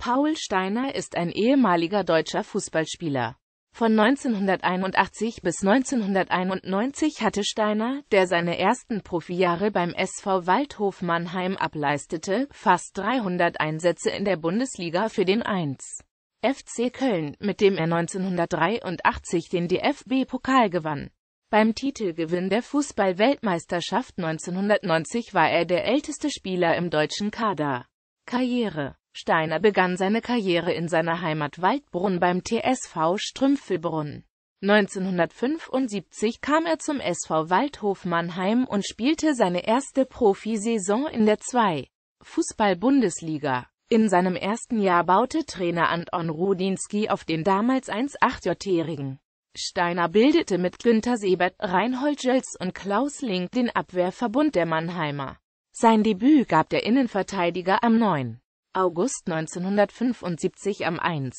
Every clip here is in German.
Paul Steiner ist ein ehemaliger deutscher Fußballspieler. Von 1981 bis 1991 hatte Steiner, der seine ersten Profijahre beim SV Waldhof Mannheim ableistete, fast 300 Einsätze in der Bundesliga für den 1. FC Köln, mit dem er 1983 den DFB-Pokal gewann. Beim Titelgewinn der Fußball-Weltmeisterschaft 1990 war er der älteste Spieler im deutschen Kader. Karriere Steiner begann seine Karriere in seiner Heimat Waldbrunn beim TSV Strümpfelbrunn. 1975 kam er zum SV Waldhof Mannheim und spielte seine erste Profisaison in der 2. Fußball-Bundesliga. In seinem ersten Jahr baute Trainer Anton Rudinski auf den damals 1,8-Jährigen. Steiner bildete mit Günter Sebert, Reinhold Jölz und Klaus Link den Abwehrverbund der Mannheimer. Sein Debüt gab der Innenverteidiger am 9. August 1975 am 1.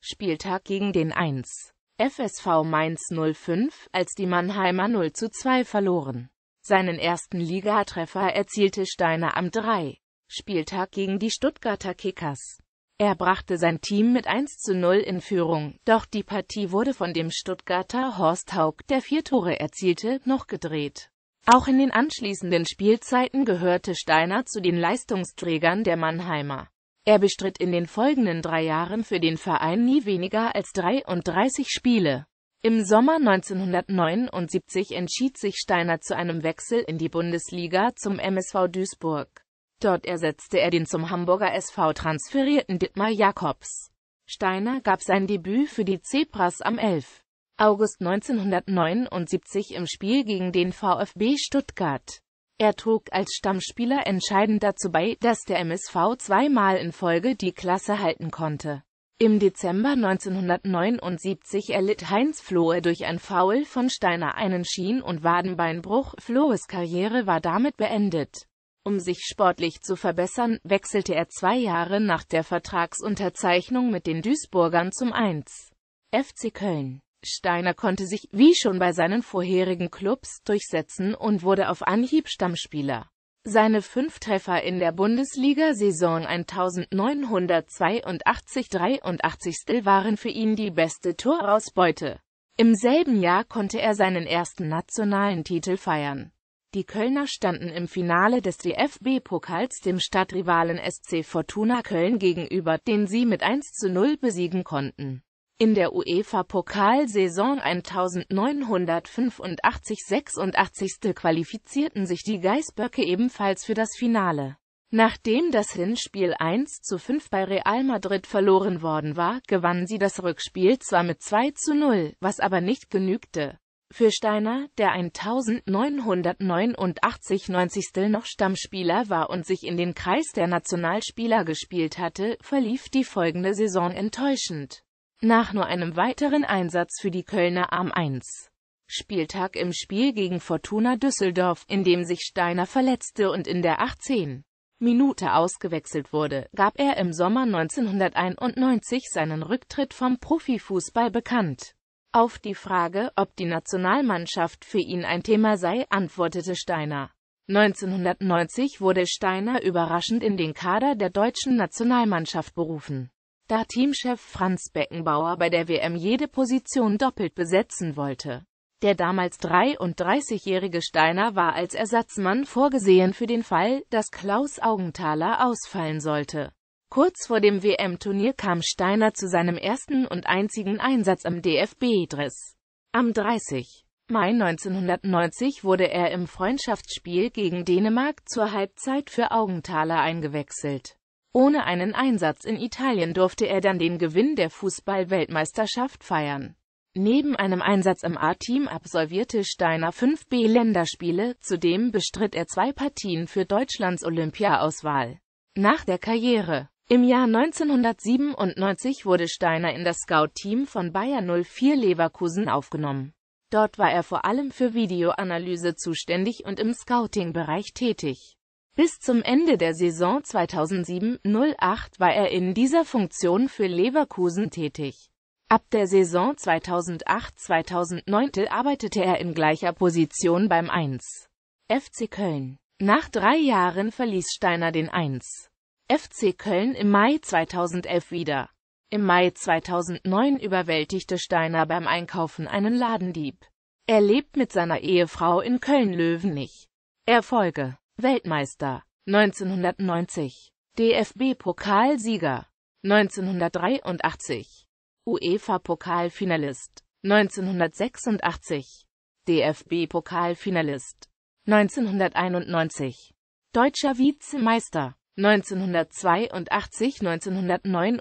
Spieltag gegen den 1. FSV Mainz 05, als die Mannheimer 0 zu 2 verloren. Seinen ersten Ligatreffer erzielte Steiner am 3. Spieltag gegen die Stuttgarter Kickers. Er brachte sein Team mit 1 zu 0 in Führung, doch die Partie wurde von dem Stuttgarter Horst Haug, der vier Tore erzielte, noch gedreht. Auch in den anschließenden Spielzeiten gehörte Steiner zu den Leistungsträgern der Mannheimer. Er bestritt in den folgenden drei Jahren für den Verein nie weniger als 33 Spiele. Im Sommer 1979 entschied sich Steiner zu einem Wechsel in die Bundesliga zum MSV Duisburg. Dort ersetzte er den zum Hamburger SV transferierten Dittmar Jakobs. Steiner gab sein Debüt für die Zebras am 11. August 1979 im Spiel gegen den VfB Stuttgart. Er trug als Stammspieler entscheidend dazu bei, dass der MSV zweimal in Folge die Klasse halten konnte. Im Dezember 1979 erlitt Heinz Flohe durch ein Foul von Steiner einen Schien- und Wadenbeinbruch, Flohes Karriere war damit beendet. Um sich sportlich zu verbessern, wechselte er zwei Jahre nach der Vertragsunterzeichnung mit den Duisburgern zum 1. FC Köln. Steiner konnte sich, wie schon bei seinen vorherigen Clubs, durchsetzen und wurde auf Anhieb Stammspieler. Seine fünf Treffer in der Bundesliga-Saison 1982-83 waren für ihn die beste Torausbeute. Im selben Jahr konnte er seinen ersten nationalen Titel feiern. Die Kölner standen im Finale des DFB-Pokals dem Stadtrivalen SC Fortuna Köln gegenüber, den sie mit 1 zu 0 besiegen konnten. In der UEFA-Pokalsaison 1985-86 qualifizierten sich die Geißböcke ebenfalls für das Finale. Nachdem das Hinspiel 1 zu 5 bei Real Madrid verloren worden war, gewannen sie das Rückspiel zwar mit 2 zu 0, was aber nicht genügte. Für Steiner, der 1989-90. noch Stammspieler war und sich in den Kreis der Nationalspieler gespielt hatte, verlief die folgende Saison enttäuschend. Nach nur einem weiteren Einsatz für die Kölner am 1. Spieltag im Spiel gegen Fortuna Düsseldorf, in dem sich Steiner verletzte und in der 18. Minute ausgewechselt wurde, gab er im Sommer 1991 seinen Rücktritt vom Profifußball bekannt. Auf die Frage, ob die Nationalmannschaft für ihn ein Thema sei, antwortete Steiner. 1990 wurde Steiner überraschend in den Kader der deutschen Nationalmannschaft berufen da Teamchef Franz Beckenbauer bei der WM jede Position doppelt besetzen wollte. Der damals 33-jährige Steiner war als Ersatzmann vorgesehen für den Fall, dass Klaus Augenthaler ausfallen sollte. Kurz vor dem WM-Turnier kam Steiner zu seinem ersten und einzigen Einsatz am DFB-Dress. Am 30. Mai 1990 wurde er im Freundschaftsspiel gegen Dänemark zur Halbzeit für Augenthaler eingewechselt. Ohne einen Einsatz in Italien durfte er dann den Gewinn der Fußball-Weltmeisterschaft feiern. Neben einem Einsatz im A-Team absolvierte Steiner 5 B-Länderspiele, zudem bestritt er zwei Partien für Deutschlands Olympiaauswahl. Nach der Karriere Im Jahr 1997 wurde Steiner in das Scout-Team von Bayer 04 Leverkusen aufgenommen. Dort war er vor allem für Videoanalyse zuständig und im Scouting-Bereich tätig. Bis zum Ende der Saison 2007-08 war er in dieser Funktion für Leverkusen tätig. Ab der Saison 2008-2009 arbeitete er in gleicher Position beim 1. FC Köln. Nach drei Jahren verließ Steiner den 1. FC Köln im Mai 2011 wieder. Im Mai 2009 überwältigte Steiner beim Einkaufen einen Ladendieb. Er lebt mit seiner Ehefrau in Köln-Löwenich. Erfolge Weltmeister 1990, DFB-Pokalsieger 1983, UEFA-Pokalfinalist 1986, DFB-Pokalfinalist 1991, Deutscher Vizemeister 1982, 1989,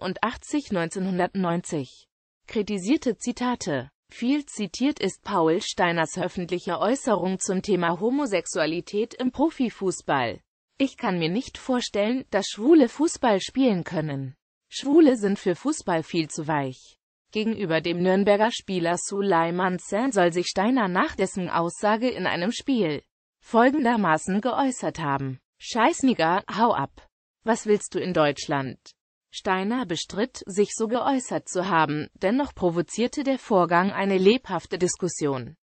1990. Kritisierte Zitate viel zitiert ist Paul Steiners öffentliche Äußerung zum Thema Homosexualität im Profifußball. Ich kann mir nicht vorstellen, dass Schwule Fußball spielen können. Schwule sind für Fußball viel zu weich. Gegenüber dem Nürnberger Spieler Suleiman Sen soll sich Steiner nach dessen Aussage in einem Spiel folgendermaßen geäußert haben. Scheißniger, hau ab. Was willst du in Deutschland? Steiner bestritt, sich so geäußert zu haben, dennoch provozierte der Vorgang eine lebhafte Diskussion.